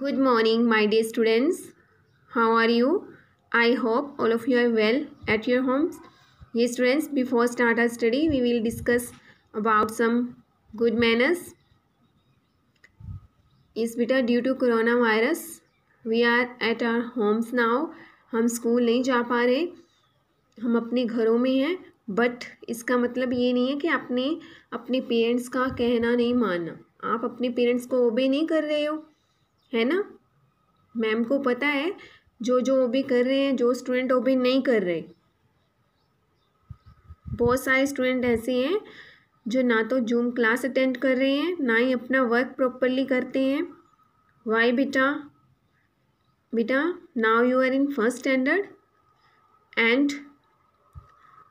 good morning my dear students how are you i hope all of you are well at your homes yes students before start our study we will discuss about some good manners yes beta due to coronavirus we are at our homes now हम school नहीं जा पा रहे हम अपने घरों में हैं बट इसका मतलब ये नहीं है कि आपने अपने पेरेंट्स का कहना नहीं मानना आप अपने पेरेंट्स को ओबे नहीं कर रहे हो है ना मैम को पता है जो जो वो भी कर रहे हैं जो स्टूडेंट वो भी नहीं कर रहे बहुत सारे स्टूडेंट ऐसे हैं जो ना तो जूम क्लास अटेंड कर रहे हैं ना ही अपना वर्क प्रॉपरली करते हैं वाई बेटा बेटा now you are in first standard and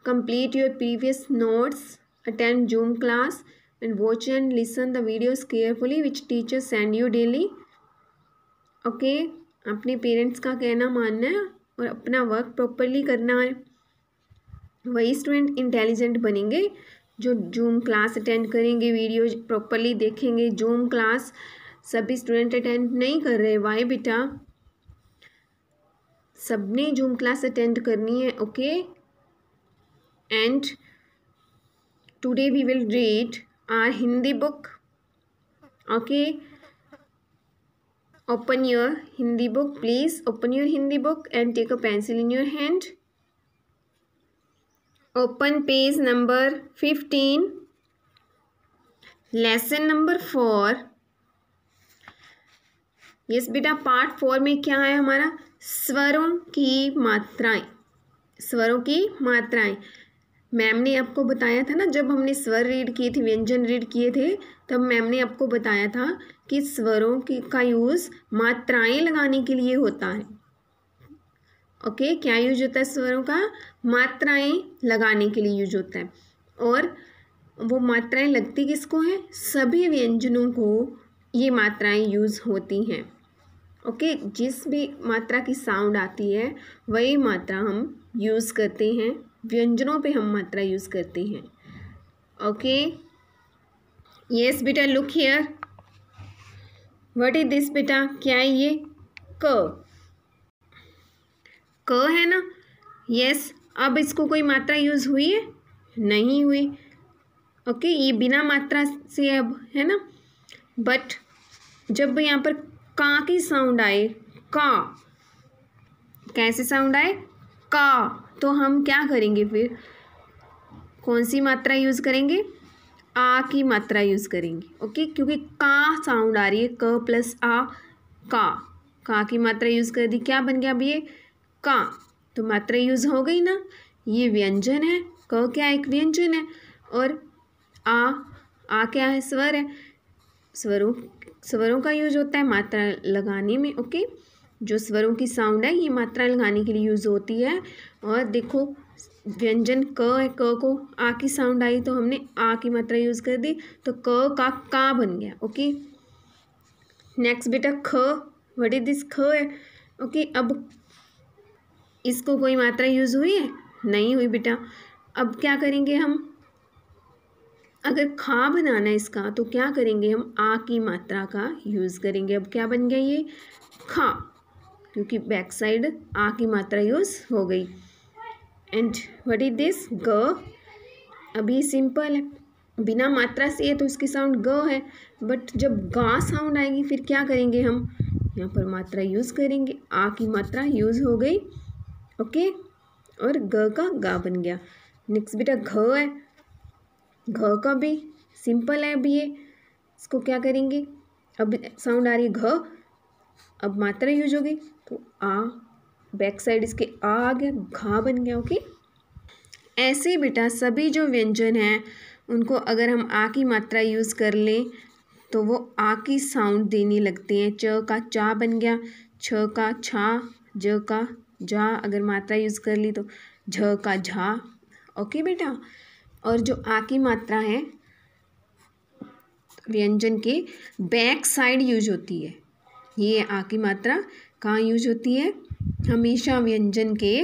complete your previous notes attend Zoom class and watch and listen the videos carefully which teacher send you daily okay अपने पेरेंट्स का कहना मानना है और अपना वर्क प्रॉपरली करना है वही स्टूडेंट इंटेलिजेंट बनेंगे जो जूम क्लास अटेंड करेंगे वीडियो प्रॉपरली देखेंगे जूम क्लास सभी स्टूडेंट अटेंड नहीं कर रहे वाई बेटा सबने जूम क्लास अटेंड करनी है okay and today we will read our Hindi book okay open your hindi book please open your hindi book and take a pencil in your hand open page number 15 lesson number 4 yes बेटा part four में क्या है हमारा स्वरों की मात्राएं स्वरों की मात्राएं मैम ने आपको बताया था ना जब हमने स्वर रीड किए थे व्यंजन रीड किए थे तब मैम ने आपको बताया था कि स्वरों की का यूज़ मात्राएं लगाने के लिए होता है ओके क्या यूज होता है स्वरों का मात्राएं लगाने के लिए यूज होता है और वो मात्राएं लगती किसको हैं सभी व्यंजनों को ये मात्राएं यूज़ होती हैं ओके जिस भी मात्रा की साउंड आती है वही मात्रा हम यूज़ करते हैं व्यंजनों पे हम मात्रा यूज़ करते हैं ओके यस बेटा look here what is this बेटा क्या है ये क क है ना यस अब इसको कोई मात्रा यूज़ हुई है नहीं हुई ओके ये बिना मात्रा से अब है ना बट जब यहाँ पर का की साउंड आए का कैसे साउंड आए का तो हम क्या करेंगे फिर कौन सी मात्रा यूज़ करेंगे आ की मात्रा यूज़ करेंगे ओके क्योंकि का साउंड आ रही है क प्लस आ का का की मात्रा यूज़ कर दी क्या बन गया अब ये का तो मात्रा यूज़ हो गई ना ये व्यंजन है क क्या एक व्यंजन है और आ आ क्या है स्वर है स्वरों स्वरों का यूज होता है मात्रा लगाने में ओके जो स्वरों की साउंड है ये मात्रा लगाने के लिए यूज़ होती है और देखो व्यंजन क है क को आ की साउंड आई तो हमने आ की मात्रा यूज़ कर दी तो क का का बन गया ओके नेक्स्ट बेटा ख वट इज दिस ख है ओके अब इसको कोई मात्रा यूज़ हुई है नहीं हुई बेटा अब क्या करेंगे हम अगर खा बनाना है इसका तो क्या करेंगे हम आ की मात्रा का यूज़ करेंगे अब क्या बन गया ये खा क्योंकि बैक साइड आ की मात्रा यूज़ हो गई एंड व्हाट इज दिस ग अभी सिंपल है बिना मात्रा से है तो उसकी साउंड ग है बट जब गा साउंड आएगी फिर क्या करेंगे हम यहाँ पर मात्रा यूज़ करेंगे आ की मात्रा यूज़ हो गई ओके और ग का गा बन गया नेक्स्ट बेटा घ है घ का भी सिंपल है अभी ये इसको क्या करेंगे अब साउंड आ रही है घ अब मात्रा यूज हो गई तो आ बैक साइड इसके आ आ गया घा बन गया ओके ऐसे बेटा सभी जो व्यंजन हैं उनको अगर हम आ की मात्रा यूज़ कर लें तो वो आ की साउंड देने लगते हैं च का चा बन गया छ का छा ज का जा अगर मात्रा यूज़ कर ली तो झ का झा ओके बेटा और जो आ की मात्रा है व्यंजन के बैक साइड यूज होती है ये आ की मात्रा कहाँ यूज होती है हमेशा व्यंजन के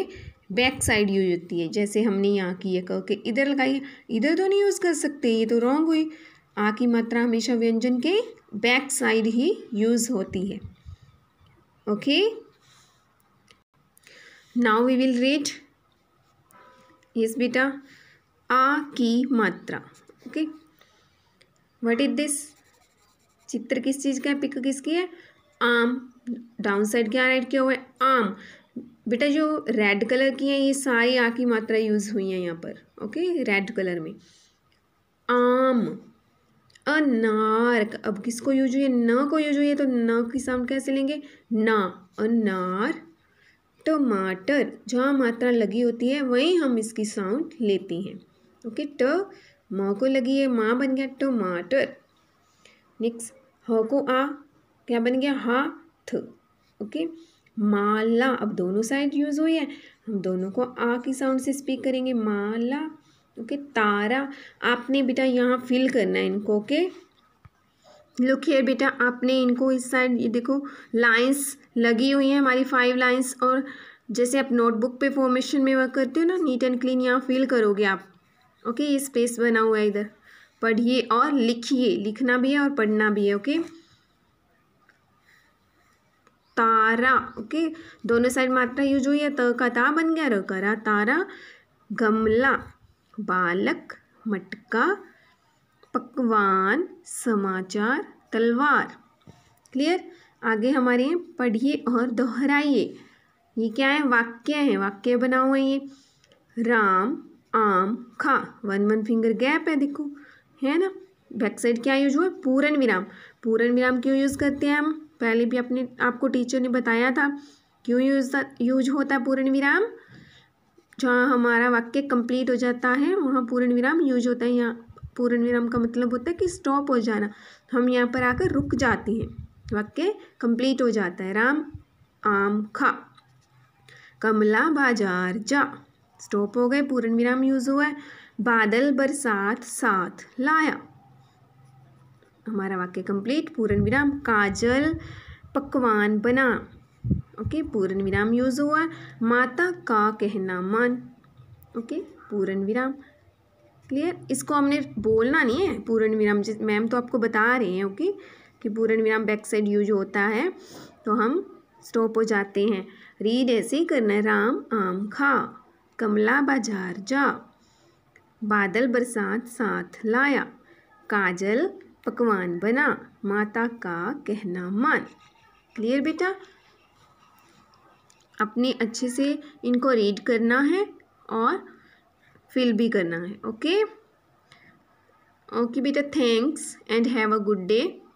बैक साइड यूज होती है जैसे हमने यहाँ की ये कह के इधर लगाई इधर तो नहीं यूज़ कर सकते ये तो रॉन्ग हुई आ की मात्रा हमेशा व्यंजन के बैक साइड ही यूज़ होती है okay now we will read yes बेटा आ की मात्रा ओके व्हाट इज दिस चित्र किस चीज़ का है पिक किसकी है आम डाउन साइड क्या राइट किया हुआ है आम बेटा जो रेड कलर की है ये सारी आ की मात्रा यूज़ हुई है यहाँ पर ओके रेड कलर में आम अनार अब किसको यूज हुई है न को यूज हुई है तो न की साउंड कैसे लेंगे ना अनार टमाटर जहाँ मात्रा लगी होती है वहीं हम इसकी साउंड लेती हैं ओके ट म को लगी है माँ बन गया टमाटर नेक्स्ट ह को आ क्या बन गया हा थ ओके माला अब दोनों साइड यूज़ हुई है हम दोनों को आ की साउंड से स्पीक करेंगे माला ओके तारा आपने बेटा यहाँ फिल करना है इनको ओके लुक हियर बेटा आपने इनको इस साइड ये देखो लाइंस लगी हुई हैं हमारी फाइव लाइंस और जैसे आप नोटबुक पे फॉर्मेशन में वर्क करते हो ना नीट एंड क्लीन यहाँ फिल करोगे आप ओके ये स्पेस बना हुआ है इधर पढ़िए और लिखिए लिखना भी है और पढ़ना भी है ओके तारा ओके दोनों साइड मात्रा यूज हुई है त का ता बन गया र करा तारा गमला बालक मटका पकवान समाचार तलवार क्लियर आगे हमारे पढ़िए और दोहराइए ये क्या है वाक्य है वाक्य बना हुआ है ये राम आम खा वन वन फिंगर गैप है देखो है ना बैक साइड क्या यूज हुआ पूरन विराम पूरन विराम क्यों यूज़ करते हैं हम पहले भी अपने आपको टीचर ने बताया था क्यों यूज यूज होता है पूर्ण विराम जहाँ हमारा वाक्य कंप्लीट हो जाता है वहाँ पूर्ण विराम यूज होता है यहाँ पूर्ण विराम का मतलब होता है कि स्टॉप हो जाना हम यहाँ पर आकर रुक जाते हैं वाक्य कंप्लीट हो जाता है राम आम खा कमला बाजार जा स्टॉप हो गए पूर्ण विराम यूज हुआ है बादल बरसात साथ लाया हमारा वाक्य कंप्लीट पूर्ण विराम काजल पकवान बना ओके पूर्ण विराम यूज़ हुआ माता का कहना मान ओके पूर्ण विराम क्लियर इसको हमने बोलना नहीं है पूर्ण विराम जिस मैम तो आपको बता रहे हैं ओके कि पूर्ण विराम बैक साइड यूज होता है तो हम स्टॉप हो जाते हैं रीड ऐसे ही करना राम आम खा कमला बाजार जा बादल बरसात साथ लाया काजल पकवान बना माता का कहना मान क्लियर बेटा अपने अच्छे से इनको रीड करना है और फिल भी करना है ओके ओके बेटा thanks and have a good day